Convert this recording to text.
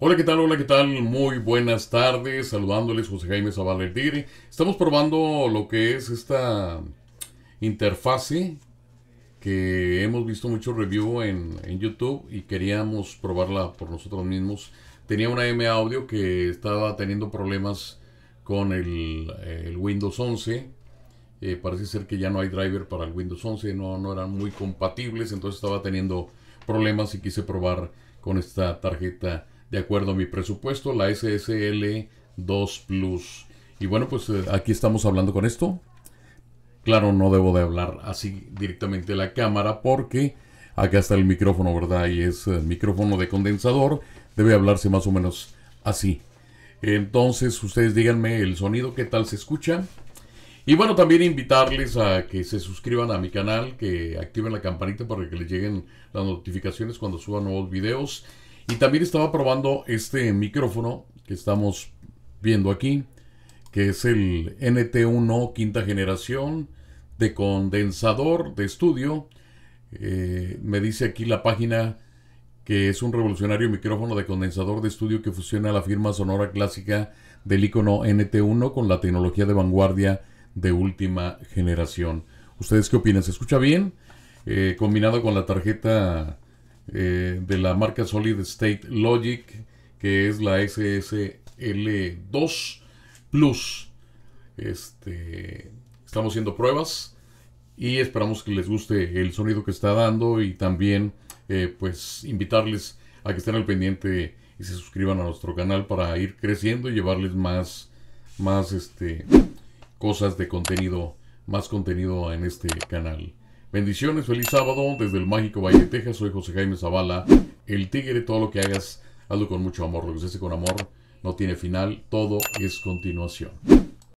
Hola, ¿qué tal? Hola, ¿qué tal? Muy buenas tardes. Saludándoles José Jaime Zavala Estamos probando lo que es esta interfase que hemos visto mucho review en, YouTube y queríamos probarla por nosotros mismos. Tenía una M Audio que estaba teniendo problemas con el, Windows 11. Eh, parece ser que ya no hay driver para el Windows 11, no, no eran muy compatibles, entonces estaba teniendo problemas y quise probar con esta tarjeta de acuerdo a mi presupuesto, la SSL 2 Plus. Y bueno, pues eh, aquí estamos hablando con esto. Claro, no debo de hablar así directamente la cámara porque acá está el micrófono, ¿verdad? Y es eh, micrófono de condensador. Debe hablarse más o menos así. Entonces, ustedes díganme el sonido, qué tal se escucha. Y bueno, también invitarles a que se suscriban a mi canal, que activen la campanita para que les lleguen las notificaciones cuando suba nuevos videos. Y también estaba probando este micrófono que estamos viendo aquí, que es el NT1 quinta generación de condensador de estudio. Eh, me dice aquí la página que es un revolucionario micrófono de condensador de estudio que fusiona la firma sonora clásica del icono NT1 con la tecnología de vanguardia de última generación. ¿Ustedes qué opinan? ¿Se escucha bien? Eh, combinado con la tarjeta eh, de la marca Solid State Logic, que es la SSL2 Plus. Este, estamos haciendo pruebas y esperamos que les guste el sonido que está dando y también eh, pues invitarles a que estén al pendiente y se suscriban a nuestro canal para ir creciendo y llevarles más, más este, cosas de contenido, más contenido en este canal. Bendiciones, feliz sábado desde el mágico Valle de Texas. Soy José Jaime Zavala, el tigre. Todo lo que hagas, hazlo con mucho amor. Lo que se hace con amor no tiene final, todo es continuación.